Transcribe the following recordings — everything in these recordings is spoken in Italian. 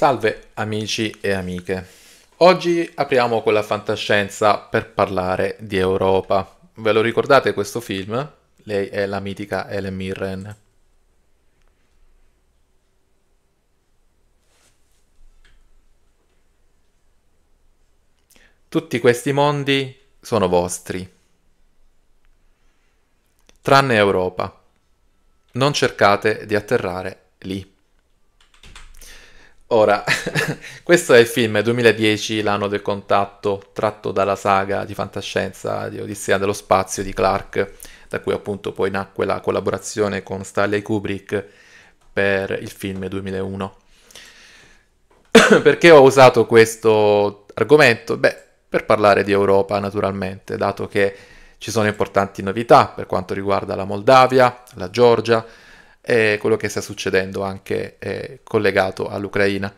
Salve amici e amiche. Oggi apriamo con la fantascienza per parlare di Europa. Ve lo ricordate questo film? Lei è la mitica Ellen Mirren. Tutti questi mondi sono vostri, tranne Europa. Non cercate di atterrare lì. Ora, questo è il film 2010, l'anno del contatto, tratto dalla saga di fantascienza di Odissea dello spazio di Clark, da cui appunto poi nacque la collaborazione con Stanley Kubrick per il film 2001. Perché ho usato questo argomento? Beh, per parlare di Europa naturalmente, dato che ci sono importanti novità per quanto riguarda la Moldavia, la Georgia, e quello che sta succedendo anche eh, collegato all'Ucraina.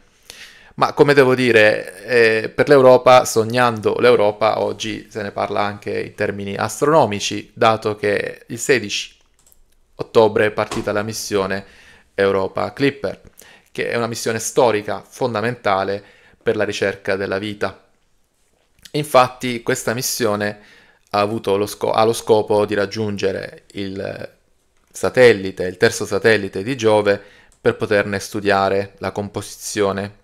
Ma come devo dire, eh, per l'Europa, sognando l'Europa, oggi se ne parla anche in termini astronomici, dato che il 16 ottobre è partita la missione Europa Clipper, che è una missione storica fondamentale per la ricerca della vita. Infatti questa missione ha, avuto lo sco- ha lo scopo di raggiungere il satellite, il terzo satellite di Giove, per poterne studiare la composizione,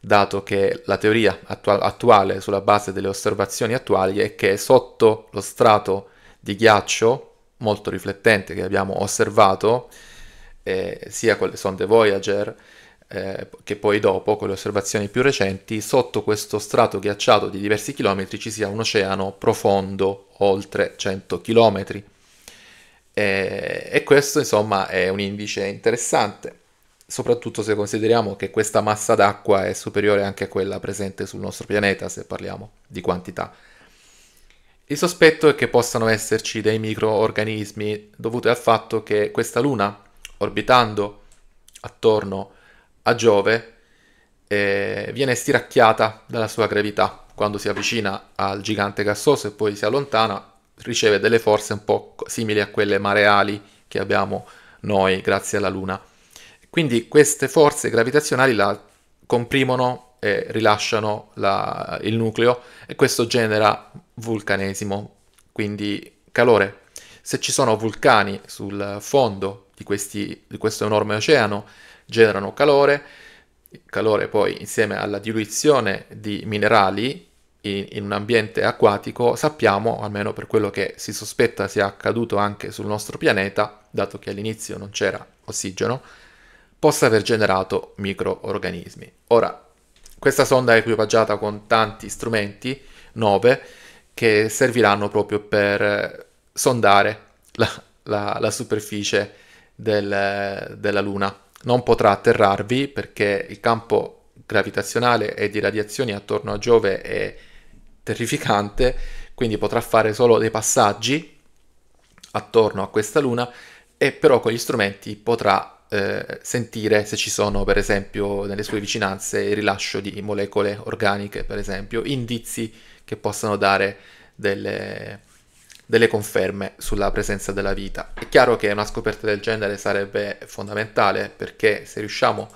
dato che la teoria attu- attuale sulla base delle osservazioni attuali è che sotto lo strato di ghiaccio molto riflettente che abbiamo osservato, eh, sia con le sonde Voyager eh, che poi dopo con le osservazioni più recenti, sotto questo strato ghiacciato di diversi chilometri ci sia un oceano profondo oltre 100 chilometri. E, eh, e questo insomma è un indice interessante, soprattutto se consideriamo che questa massa d'acqua è superiore anche a quella presente sul nostro pianeta, se parliamo di quantità. Il sospetto è che possano esserci dei microorganismi dovuti al fatto che questa luna, orbitando attorno a Giove, eh, viene stiracchiata dalla sua gravità quando si avvicina al gigante gassoso e poi si allontana riceve delle forze un po' simili a quelle mareali che abbiamo noi grazie alla Luna. Quindi queste forze gravitazionali la comprimono e rilasciano la, il nucleo e questo genera vulcanesimo, quindi calore. Se ci sono vulcani sul fondo di, questi, di questo enorme oceano, generano calore, il calore poi insieme alla diluizione di minerali in un ambiente acquatico, sappiamo, almeno per quello che si sospetta sia accaduto anche sul nostro pianeta, dato che all'inizio non c'era ossigeno, possa aver generato microorganismi. Ora, questa sonda è equipaggiata con tanti strumenti, 9, che serviranno proprio per sondare la, la, la superficie del, della Luna. Non potrà atterrarvi perché il campo gravitazionale e di radiazioni attorno a Giove è terrificante, quindi potrà fare solo dei passaggi attorno a questa luna e però con gli strumenti potrà eh, sentire se ci sono per esempio nelle sue vicinanze il rilascio di molecole organiche per esempio, indizi che possano dare delle, delle conferme sulla presenza della vita. È chiaro che una scoperta del genere sarebbe fondamentale perché se riusciamo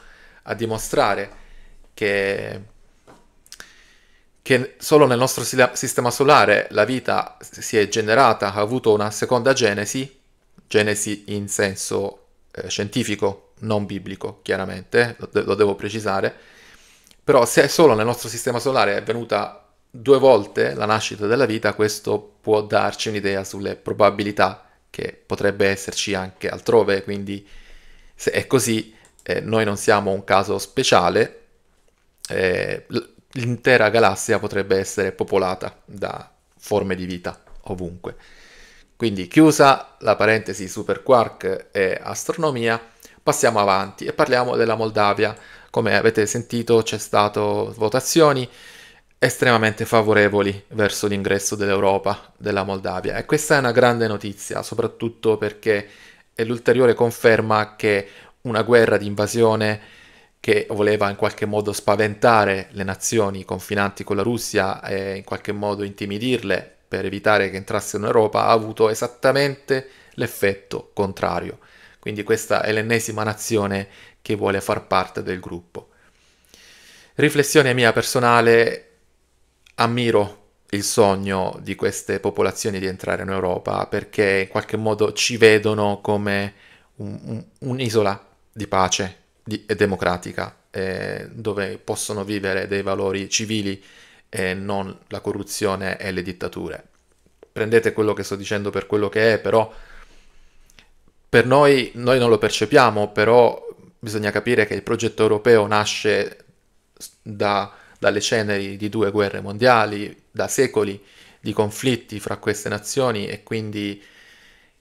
a dimostrare che che solo nel nostro sistema solare la vita si è generata, ha avuto una seconda genesi, genesi in senso eh, scientifico, non biblico chiaramente, lo, de- lo, devo precisare, però se solo nel nostro sistema solare è avvenuta due volte la nascita della vita, questo può darci un'idea sulle probabilità che potrebbe esserci anche altrove, quindi se è così eh, noi non siamo un caso speciale, eh, l'intera galassia potrebbe essere popolata da forme di vita ovunque. Quindi chiusa la parentesi super quark e astronomia, passiamo avanti e parliamo della Moldavia. Come avete sentito c'è stato votazioni estremamente favorevoli verso l'ingresso dell'Europa, della Moldavia e questa è una grande notizia, soprattutto perché è l'ulteriore conferma che una guerra di invasione che voleva in qualche modo spaventare le nazioni confinanti con la Russia e in qualche modo intimidirle per evitare che entrassero in Europa, ha avuto esattamente l'effetto contrario. Quindi questa è l'ennesima nazione che vuole far parte del gruppo. Riflessione mia personale, ammiro il sogno di queste popolazioni di entrare in Europa perché in qualche modo ci vedono come un, un, un'isola di pace di, e democratica, eh, dove possono vivere dei valori civili e non la corruzione e le dittature. Prendete quello che sto dicendo per quello che è, però per noi, noi non lo percepiamo, però bisogna capire che il progetto europeo nasce da, dalle ceneri di due guerre mondiali, da secoli di conflitti fra queste nazioni e quindi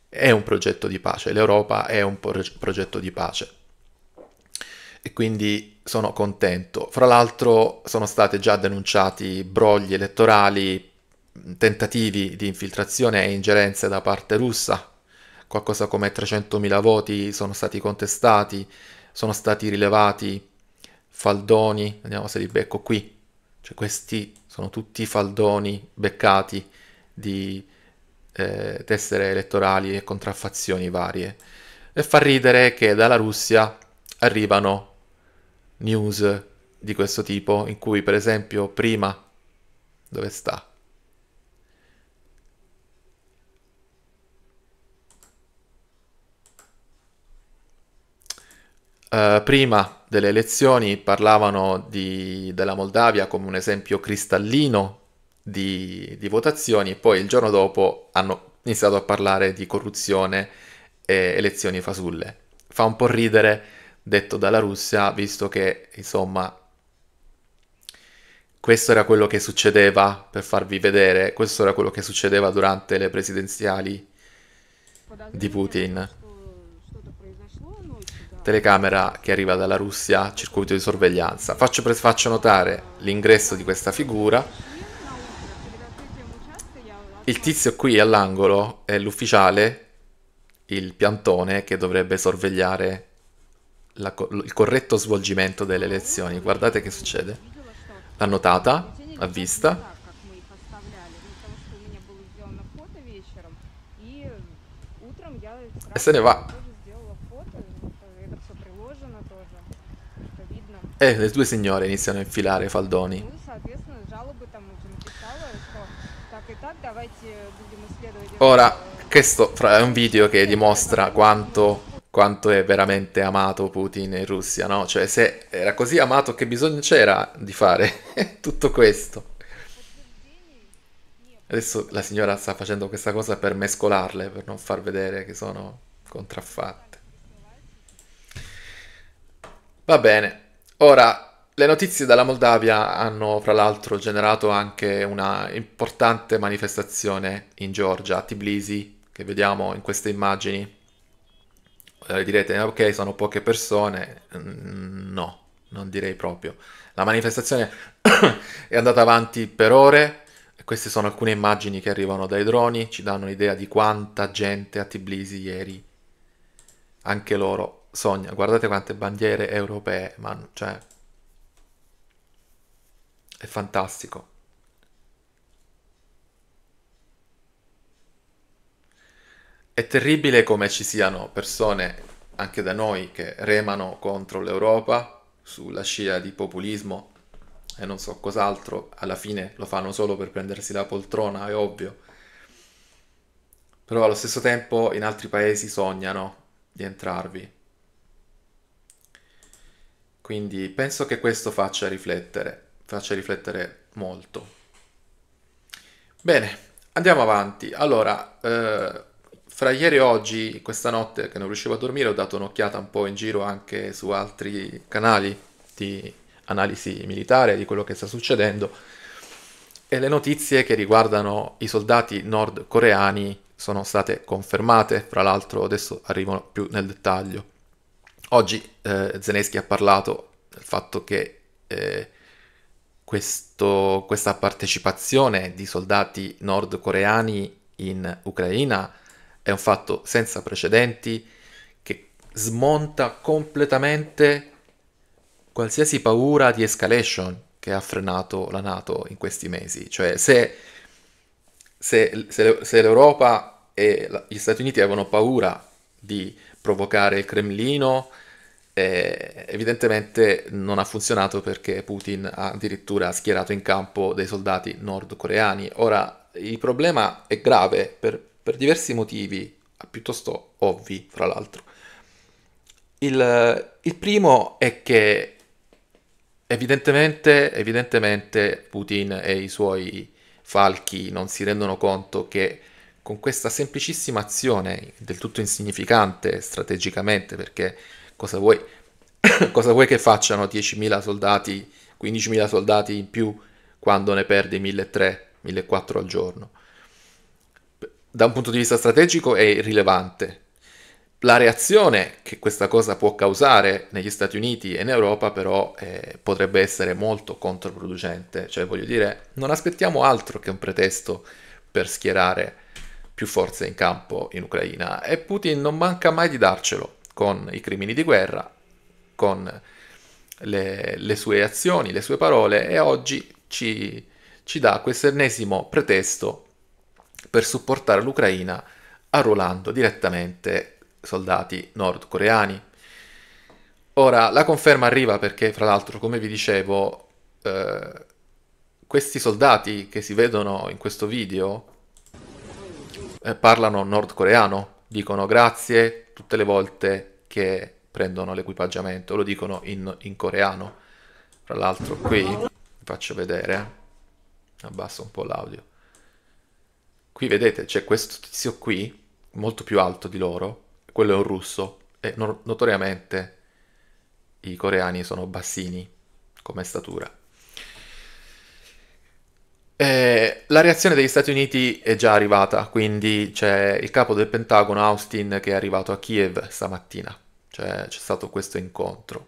è un progetto di pace, l'Europa è un progetto di pace e quindi sono contento. Fra l'altro sono stati già denunciati brogli elettorali, tentativi di infiltrazione e ingerenze da parte russa, qualcosa come 300.000 voti sono stati contestati, sono stati rilevati faldoni, vediamo se li becco qui, cioè questi sono tutti faldoni beccati di eh, tessere elettorali e contraffazioni varie. E fa ridere che dalla Russia arrivano news di questo tipo in cui per esempio prima dove sta? Uh, prima delle elezioni parlavano di, della Moldavia come un esempio cristallino di, di, votazioni e poi il giorno dopo hanno iniziato a parlare di corruzione e elezioni fasulle. Fa un po' ridere detto dalla Russia, visto che, insomma, questo era quello che succedeva, per farvi vedere, questo era quello che succedeva durante le presidenziali di Putin. Telecamera che arriva dalla Russia, circuito di sorveglianza. Faccio, faccio notare l'ingresso di questa figura. Il tizio qui all'angolo è l'ufficiale, il piantone che dovrebbe sorvegliare la, il corretto svolgimento delle lezioni. Guardate che succede. L'ha notata, a vista. E se ne va. E eh, le due signore iniziano a infilare i faldoni. Ora, questo è un video che dimostra quanto quanto è veramente amato Putin in Russia, no? Cioè se era così amato che bisogno c'era di fare tutto questo. Adesso la signora sta facendo questa cosa per mescolarle, per non far vedere che sono contraffatte. Va bene, ora le notizie dalla Moldavia hanno fra l'altro generato anche una importante manifestazione in Georgia, a Tbilisi, che vediamo in queste immagini. Eh, direte ah, ok sono poche persone, mm, no, non direi proprio. La manifestazione è andata avanti per ore, queste sono alcune immagini che arrivano dai droni, ci danno un'idea di quanta gente a Tbilisi ieri, anche loro, sogna. Guardate quante bandiere europee, man, cioè... È fantastico. È terribile come ci siano persone anche da noi che remano contro l'Europa sulla scia di populismo e non so cos'altro, alla fine lo fanno solo per prendersi la poltrona, è ovvio. Però allo stesso tempo in altri paesi sognano di entrarvi. Quindi penso che questo faccia riflettere, faccia riflettere molto. Bene, andiamo avanti. Allora, eh, fra ieri e oggi, questa notte che non riuscivo a dormire, ho dato un'occhiata un po' in giro anche su altri canali di analisi militare di quello che sta succedendo e le notizie che riguardano i soldati nordcoreani sono state confermate, fra l'altro adesso arrivo più nel dettaglio. Oggi eh, Zelensky ha parlato del fatto che eh, questo, questa partecipazione di soldati nordcoreani in Ucraina è un fatto senza precedenti che smonta completamente qualsiasi paura di escalation che ha frenato la Nato in questi mesi. Cioè, se, se, se, se l'Europa e gli Stati Uniti avevano paura di provocare il Cremlino, eh, evidentemente non ha funzionato perché Putin ha addirittura schierato in campo dei soldati nordcoreani. Ora, il problema è grave per per diversi motivi, eh, piuttosto ovvi, fra l'altro. Il, il primo è che evidentemente, evidentemente Putin e i suoi falchi non si rendono conto che con questa semplicissima azione, del tutto insignificante strategicamente, perché cosa vuoi, cosa vuoi che facciano 10.000 soldati, 15.000 soldati in più quando ne perdi 1.300, 1.400 al giorno? da un punto di vista strategico è irrilevante. La reazione che questa cosa può causare negli Stati Uniti e in Europa però eh, potrebbe essere molto controproducente, cioè voglio dire, non aspettiamo altro che un pretesto per schierare più forze in campo in Ucraina e Putin non manca mai di darcelo con i crimini di guerra, con le, le sue azioni, le sue parole e oggi ci, ci dà questo ennesimo pretesto per supportare l'Ucraina arruolando direttamente soldati nordcoreani. Ora, la conferma arriva perché, fra l'altro, come vi dicevo, eh, questi soldati che si vedono in questo video eh, parlano nordcoreano, dicono grazie tutte le volte che prendono l'equipaggiamento, lo dicono in, in coreano. Fra l'altro qui vi faccio vedere, eh. abbasso un po' l'audio. Qui vedete, c'è questo tizio qui, molto più alto di loro, quello è un russo, e notoriamente i coreani sono bassini come statura. Eh, la reazione degli Stati Uniti è già arrivata, quindi c'è il capo del Pentagono Austin che è arrivato a Kiev stamattina, cioè c'è stato questo incontro.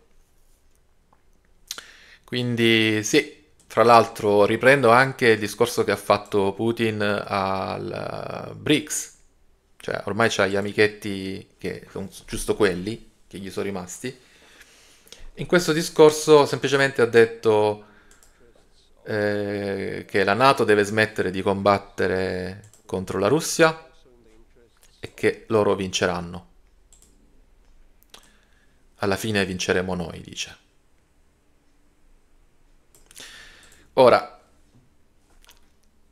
Quindi sì, fra l'altro riprendo anche il discorso che ha fatto Putin al eh, BRICS, cioè ormai c'ha gli amichetti che sono giusto quelli che gli sono rimasti. In questo discorso semplicemente ha detto eh, che la Nato deve smettere di combattere contro la Russia e che loro vinceranno. Alla fine vinceremo noi, dice. Ora,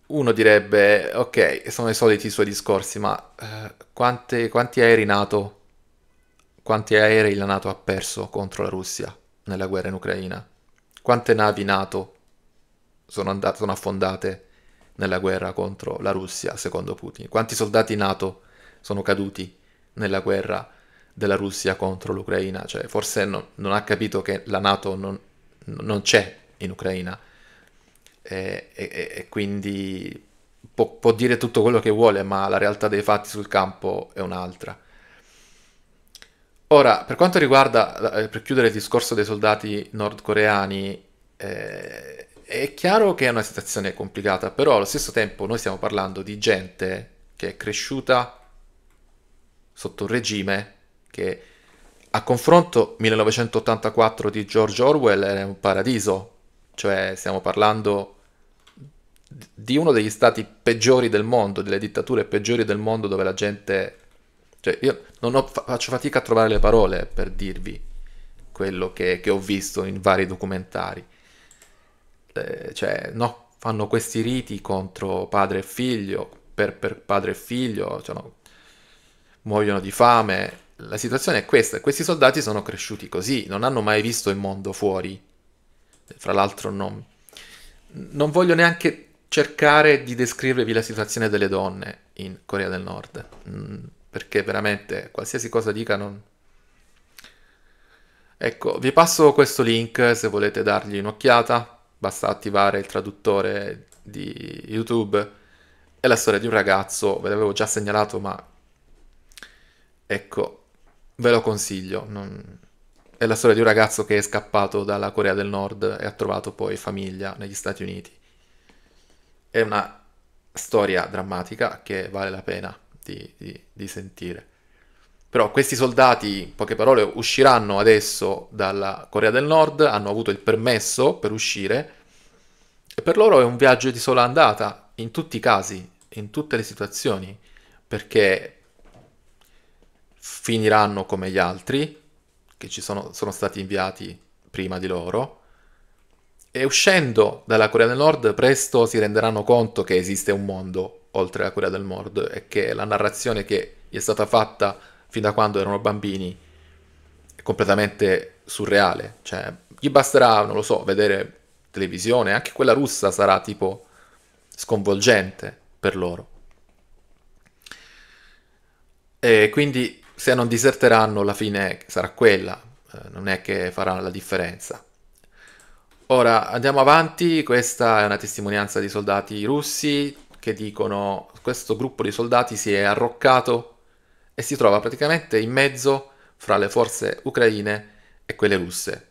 uno direbbe, ok, sono i soliti suoi discorsi, ma eh, quante, quanti aerei NATO, quanti aerei la NATO ha perso contro la Russia nella guerra in Ucraina? Quante navi NATO sono, andate, sono affondate nella guerra contro la Russia, secondo Putin? Quanti soldati NATO sono caduti nella guerra della Russia contro l'Ucraina? Cioè, forse no, non ha capito che la NATO non, non c'è in Ucraina e, e, e quindi può, può, dire tutto quello che vuole, ma la realtà dei fatti sul campo è un'altra. Ora, per quanto riguarda, eh, per chiudere il discorso dei soldati nordcoreani, eh, è chiaro che è una situazione complicata, però allo stesso tempo noi stiamo parlando di gente che è cresciuta sotto un regime che a confronto 1984 di George Orwell era un paradiso, cioè stiamo parlando di uno degli stati peggiori del mondo, delle dittature peggiori del mondo dove la gente... Cioè io non ho, faccio fatica a trovare le parole per dirvi quello che, che ho visto in vari documentari. Eh, cioè, no, fanno questi riti contro padre e figlio, per, per padre e figlio, cioè, no, muoiono di fame. La situazione è questa, questi soldati sono cresciuti così, non hanno mai visto il mondo fuori fra l'altro non, non voglio neanche cercare di descrivervi la situazione delle donne in Corea del Nord, mm, perché veramente qualsiasi cosa dica non... Ecco, vi passo questo link se volete dargli un'occhiata, basta attivare il traduttore di YouTube. È la storia di un ragazzo, ve l'avevo già segnalato, ma ecco, ve lo consiglio. Non è la storia di un ragazzo che è scappato dalla Corea del Nord e ha trovato poi famiglia negli Stati Uniti. È una storia drammatica che vale la pena di, di, di sentire. Però questi soldati, in poche parole, usciranno adesso dalla Corea del Nord, hanno avuto il permesso per uscire e per loro è un viaggio di sola andata, in tutti i casi, in tutte le situazioni, perché finiranno come gli altri, che ci sono, sono stati inviati prima di loro. E uscendo dalla Corea del Nord, presto si renderanno conto che esiste un mondo oltre la Corea del Nord e che la narrazione che gli è stata fatta fin da quando erano bambini è completamente surreale. Cioè, gli basterà, non lo so, vedere televisione, anche quella russa sarà tipo sconvolgente per loro. E quindi se non diserteranno la fine sarà quella, eh, non è che farà la differenza. Ora andiamo avanti, questa è una testimonianza di soldati russi che dicono questo gruppo di soldati si è arroccato e si trova praticamente in mezzo fra le forze ucraine e quelle russe.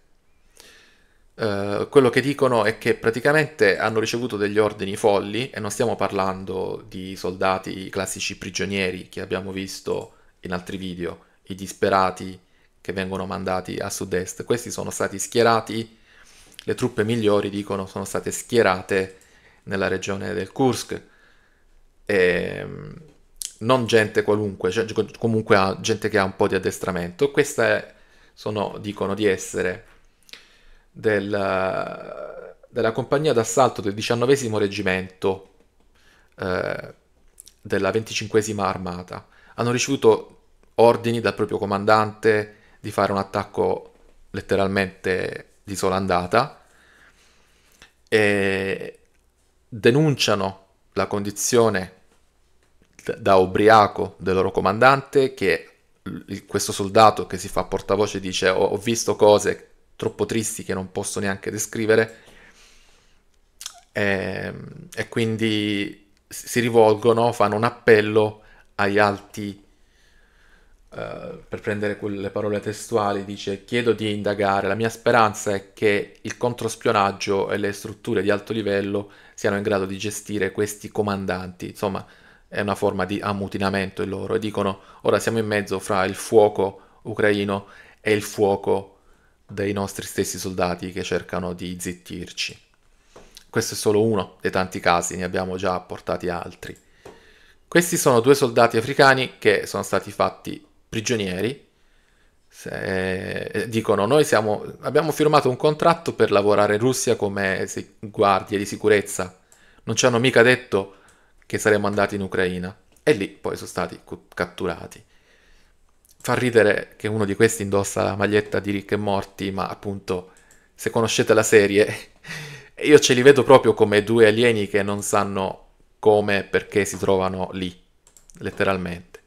Eh, quello che dicono è che praticamente hanno ricevuto degli ordini folli e non stiamo parlando di soldati classici prigionieri che abbiamo visto in altri video i disperati che vengono mandati a sud-est, questi sono stati schierati, le truppe migliori dicono sono state schierate nella regione del Kursk, e, ehm, non gente qualunque, cioè, comunque gente che ha un po' di addestramento, queste sono, dicono di essere del, della compagnia d'assalto del 19 reggimento eh, della 25 armata hanno ricevuto ordini dal proprio comandante di fare un attacco letteralmente di sola andata e denunciano la condizione da ubriaco del loro comandante che questo soldato che si fa portavoce dice ho, visto cose troppo tristi che non posso neanche descrivere e, ehm, e quindi si rivolgono, fanno un appello ai alti, uh, per prendere quelle parole testuali, dice chiedo di indagare, la mia speranza è che il controspionaggio e le strutture di alto livello siano in grado di gestire questi comandanti, insomma è una forma di ammutinamento il loro e dicono ora siamo in mezzo fra il fuoco ucraino e il fuoco dei nostri stessi soldati che cercano di zittirci. Questo è solo uno dei tanti casi, ne abbiamo già portati altri. Questi sono due soldati africani che sono stati fatti prigionieri. Se, eh, dicono: Noi siamo, abbiamo firmato un contratto per lavorare in Russia come guardie di sicurezza. Non ci hanno mica detto che saremmo andati in Ucraina. E lì poi sono stati catturati. Fa ridere che uno di questi indossa la maglietta di Rick e Morti, ma appunto, se conoscete la serie, io ce li vedo proprio come due alieni che non sanno come perché si trovano lì, letteralmente.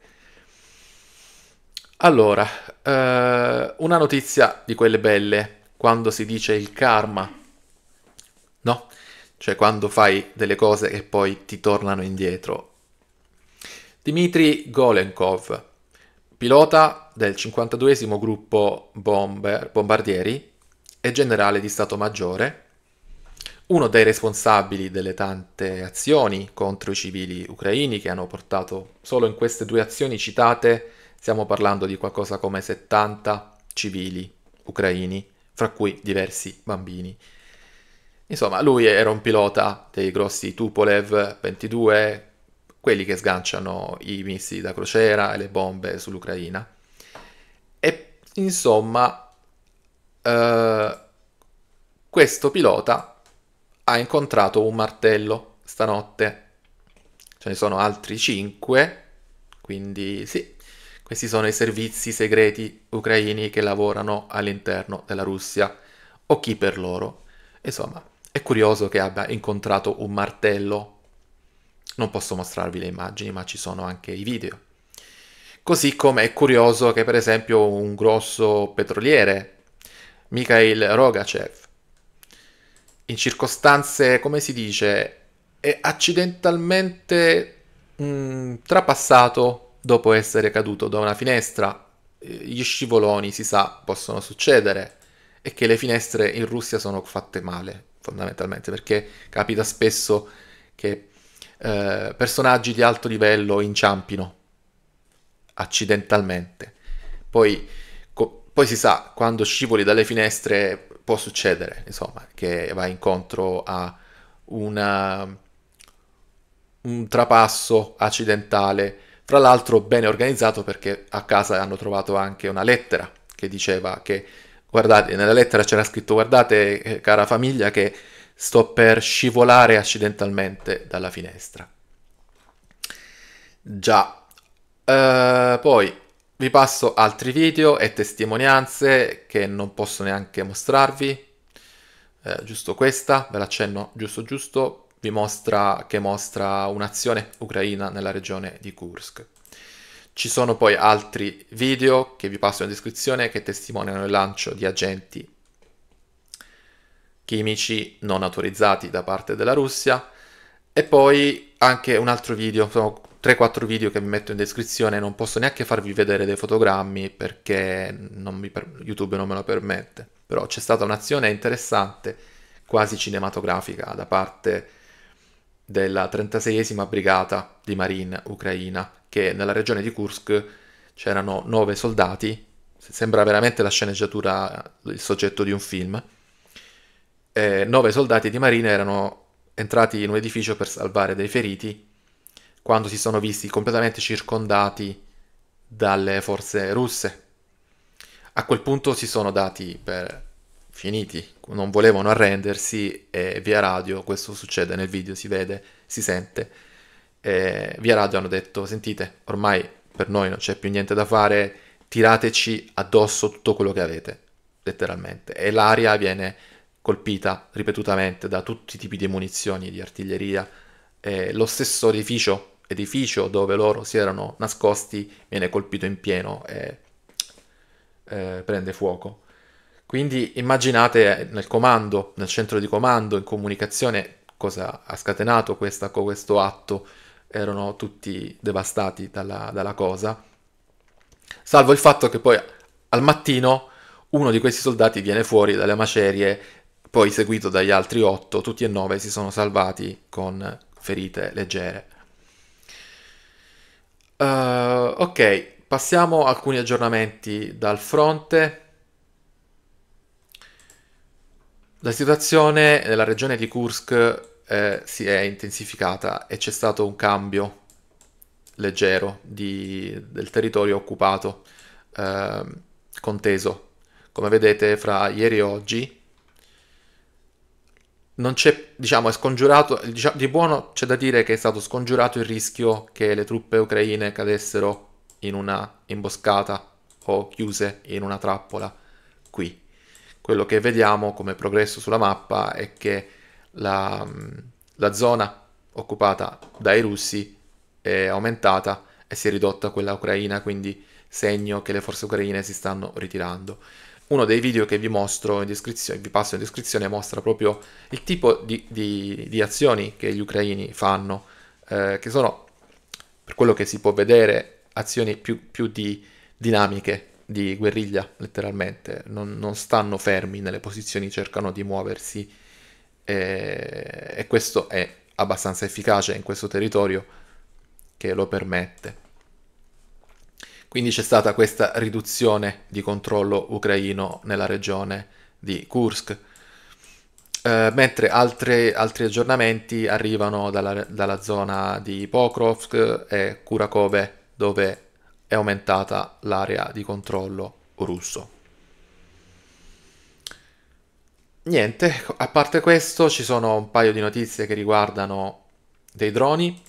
Allora, eh, una notizia di quelle belle, quando si dice il karma, no? Cioè quando fai delle cose che poi ti tornano indietro. Dmitry Golenkov, pilota del 52 gruppo bomber, bombardieri e generale di Stato Maggiore, uno dei responsabili delle tante azioni contro i civili ucraini che hanno portato solo in queste due azioni citate, stiamo parlando di qualcosa come 70 civili ucraini, fra cui diversi bambini. Insomma, lui era un pilota dei grossi Tupolev 22, quelli che sganciano i missili da crociera e le bombe sull'Ucraina. E insomma, eh, questo pilota ha incontrato un martello stanotte. Ce ne sono altri 5, quindi sì, questi sono i servizi segreti ucraini che lavorano all'interno della Russia o chi per loro. Insomma, è curioso che abbia incontrato un martello. Non posso mostrarvi le immagini, ma ci sono anche i video. Così come è curioso che per esempio un grosso petroliere, Mikhail Rogachev, in circostanze, come si dice, è accidentalmente mh, mm, trapassato dopo essere caduto da una finestra. Eh, gli scivoloni, si sa, possono succedere e che le finestre in Russia sono fatte male, fondamentalmente, perché capita spesso che eh, personaggi di alto livello inciampino accidentalmente. Poi, co- poi si sa, quando scivoli dalle finestre può succedere, insomma, che va incontro a una, un trapasso accidentale, fra l'altro bene organizzato perché a casa hanno trovato anche una lettera che diceva che, guardate, nella lettera c'era scritto, guardate eh, cara famiglia che sto per scivolare accidentalmente dalla finestra. Già, uh, poi vi passo altri video e testimonianze che non posso neanche mostrarvi. Eh, giusto questa, ve l'accenno giusto giusto, vi mostra che mostra un'azione ucraina nella regione di Kursk. Ci sono poi altri video che vi passo in descrizione che testimoniano il lancio di agenti chimici non autorizzati da parte della Russia e poi anche un altro video, sono 3-4 video che vi metto in descrizione, non posso neanche farvi vedere dei fotogrammi perché non per... YouTube non me lo permette, però c'è stata un'azione interessante, quasi cinematografica, da parte della 36esima brigata di Marine ucraina, che nella regione di Kursk c'erano 9 soldati, sembra veramente la sceneggiatura, il soggetto di un film, e 9 soldati di Marine erano entrati in un edificio per salvare dei feriti quando si sono visti completamente circondati dalle forze russe. A quel punto si sono dati per finiti, non volevano arrendersi e via radio, questo succede nel video, si vede, si sente, via radio hanno detto sentite, ormai per noi non c'è più niente da fare, tirateci addosso tutto quello che avete, letteralmente. E l'aria viene colpita ripetutamente da tutti i tipi di munizioni, di artiglieria, e lo stesso edificio edificio dove loro si erano nascosti viene colpito in pieno e eh, prende fuoco. Quindi immaginate nel comando, nel centro di comando, in comunicazione, cosa ha scatenato questa, questo atto. Erano tutti devastati dalla, dalla cosa. Salvo il fatto che poi al mattino uno di questi soldati viene fuori dalle macerie, poi seguito dagli altri otto, tutti e nove si sono salvati con ferite leggere. Uh, ok, passiamo a alcuni aggiornamenti dal fronte. La situazione nella regione di Kursk eh, si è intensificata e c'è stato un cambio leggero di, del territorio occupato, eh, conteso. Come vedete, fra ieri e oggi non c'è, diciamo, è scongiurato, diciamo, di buono c'è da dire che è stato scongiurato il rischio che le truppe ucraine cadessero in una imboscata o chiuse in una trappola qui. Quello che vediamo come progresso sulla mappa è che la, mm, la zona occupata dai russi è aumentata e si è ridotta quella ucraina, quindi segno che le forze ucraine si stanno ritirando. Uno dei video che vi mostro in descrizione, vi passo in descrizione, mostra proprio il tipo di, di, di azioni che gli ucraini fanno, eh, che sono, per quello che si può vedere, azioni più, più di dinamiche, di guerriglia, letteralmente. Non, non, stanno fermi nelle posizioni, cercano di muoversi e, eh, e questo è abbastanza efficace in questo territorio che lo permette. Quindi c'è stata questa riduzione di controllo ucraino nella regione di Kursk. Eh, mentre altre, altri aggiornamenti arrivano dalla, dalla zona di Pokrovsk e Kurakove, dove è aumentata l'area di controllo russo. Niente, a parte questo ci sono un paio di notizie che riguardano dei droni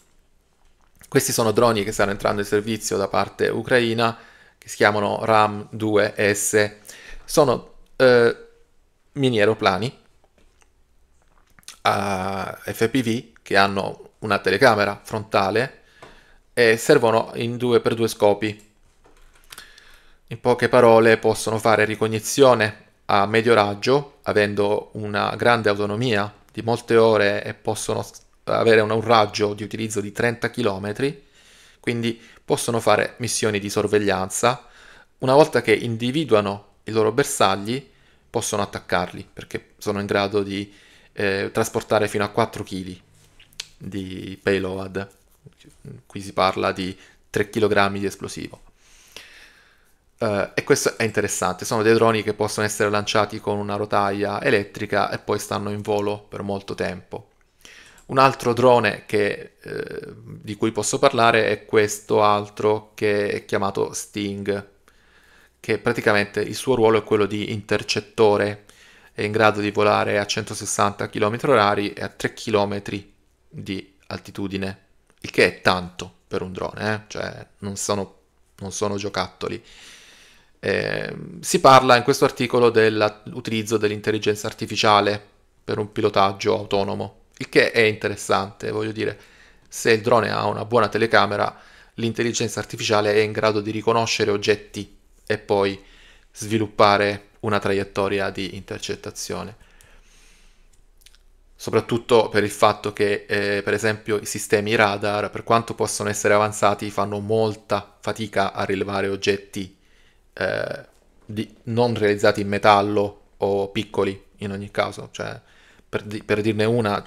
questi sono droni che stanno entrando in servizio da parte ucraina, che si chiamano RAM-2S. Sono eh, mini aeroplani a eh, FPV che hanno una telecamera frontale e servono due, per due scopi. In poche parole possono fare ricognizione a medio raggio, avendo una grande autonomia di molte ore e possono avere un raggio di utilizzo di 30 km, quindi possono fare missioni di sorveglianza. Una volta che individuano i loro bersagli, possono attaccarli perché sono in grado di eh, trasportare fino a 4 kg di payload. Qui si parla di 3 kg di esplosivo. Uh, e questo è interessante, sono dei droni che possono essere lanciati con una rotaia elettrica e poi stanno in volo per molto tempo. Un altro drone che, eh, di cui posso parlare è questo altro che è chiamato Sting, che praticamente il suo ruolo è quello di intercettore, è in grado di volare a 160 km/h e a 3 km di altitudine, il che è tanto per un drone, eh? cioè non sono, non sono giocattoli. Eh, si parla in questo articolo dell'utilizzo dell'intelligenza artificiale per un pilotaggio autonomo. Il che è interessante, voglio dire, se il drone ha una buona telecamera, l'intelligenza artificiale è in grado di riconoscere oggetti e poi sviluppare una traiettoria di intercettazione. Soprattutto per il fatto che, eh, per esempio, i sistemi radar, per quanto possano essere avanzati, fanno molta fatica a rilevare oggetti eh, di, non realizzati in metallo o piccoli, in ogni caso. Cioè, per, di, per dirne una,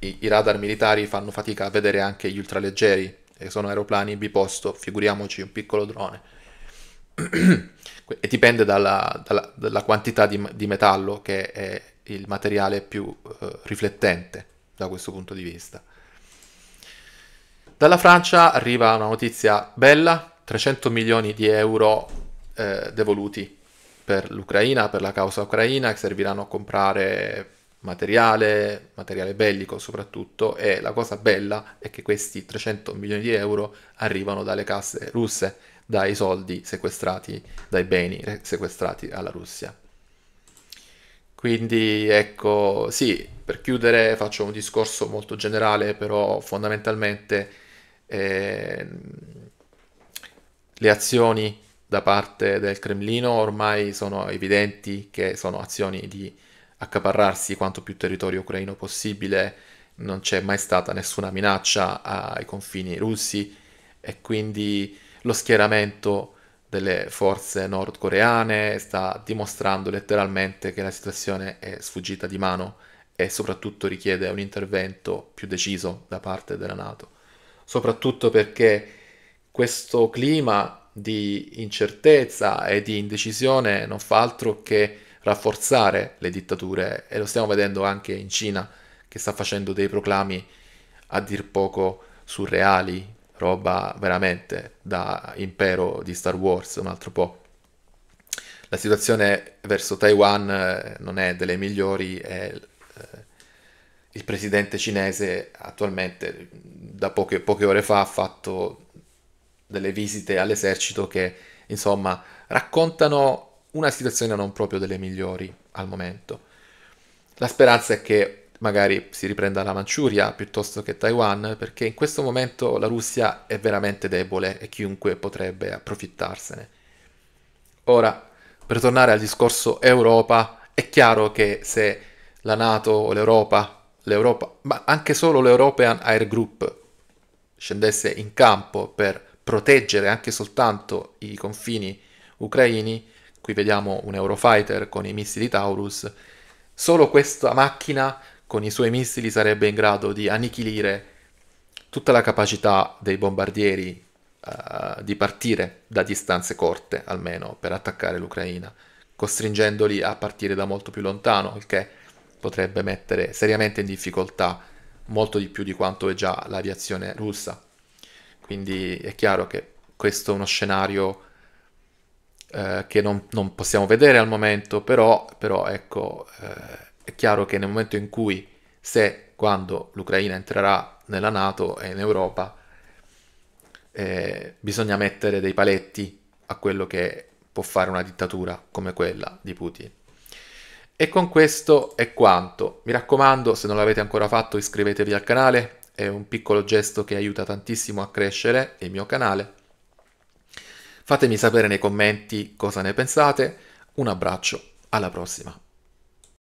i, i radar militari fanno fatica a vedere anche gli ultraleggeri, che sono aeroplani biposto, figuriamoci un piccolo drone. e dipende dalla, dalla, dalla quantità di, di, metallo che è il materiale più eh, riflettente da questo punto di vista. Dalla Francia arriva una notizia bella, 300 milioni di euro eh, devoluti per l'Ucraina, per la causa ucraina, che serviranno a comprare materiale, materiale bellico soprattutto, e la cosa bella è che questi 300 milioni di euro arrivano dalle casse russe, dai soldi sequestrati, dai beni sequestrati alla Russia. Quindi ecco, sì, per chiudere faccio un discorso molto generale, però fondamentalmente eh, le azioni da parte del Cremlino ormai sono evidenti che sono azioni di accaparrarsi quanto più territorio ucraino possibile, non c'è mai stata nessuna minaccia ai confini russi e quindi lo schieramento delle forze nordcoreane sta dimostrando letteralmente che la situazione è sfuggita di mano e soprattutto richiede un intervento più deciso da parte della Nato, soprattutto perché questo clima di incertezza e di indecisione non fa altro che rafforzare le dittature e lo stiamo vedendo anche in Cina che sta facendo dei proclami a dir poco surreali, roba veramente da impero di Star Wars, un altro po'. La situazione verso Taiwan eh, non è delle migliori e eh, il presidente cinese attualmente da poche, poche ore fa ha fatto delle visite all'esercito che insomma raccontano una situazione non proprio delle migliori al momento. La speranza è che magari si riprenda la Manciuria piuttosto che Taiwan, perché in questo momento la Russia è veramente debole e chiunque potrebbe approfittarsene. Ora, per tornare al discorso Europa, è chiaro che se la Nato o l'Europa, l'Europa, ma anche solo l'European Air Group scendesse in campo per proteggere anche soltanto i confini ucraini, Qui vediamo un Eurofighter con i missili Taurus. Solo questa macchina con i suoi missili sarebbe in grado di annichilire tutta la capacità dei bombardieri uh, di partire da distanze corte, almeno per attaccare l'Ucraina, costringendoli a partire da molto più lontano, il che potrebbe mettere seriamente in difficoltà molto di più di quanto è già l'aviazione russa. Quindi è chiaro che questo è uno scenario eh, che non, non, possiamo vedere al momento, però, però ecco, eh, è chiaro che nel momento in cui, se, quando l'Ucraina entrerà nella Nato e in Europa, eh, bisogna mettere dei paletti a quello che può fare una dittatura come quella di Putin. E con questo è quanto. Mi raccomando, se non l'avete ancora fatto, iscrivetevi al canale, è un piccolo gesto che aiuta tantissimo a crescere il mio canale Fatemi sapere nei commenti cosa ne pensate. Un abbraccio, alla prossima.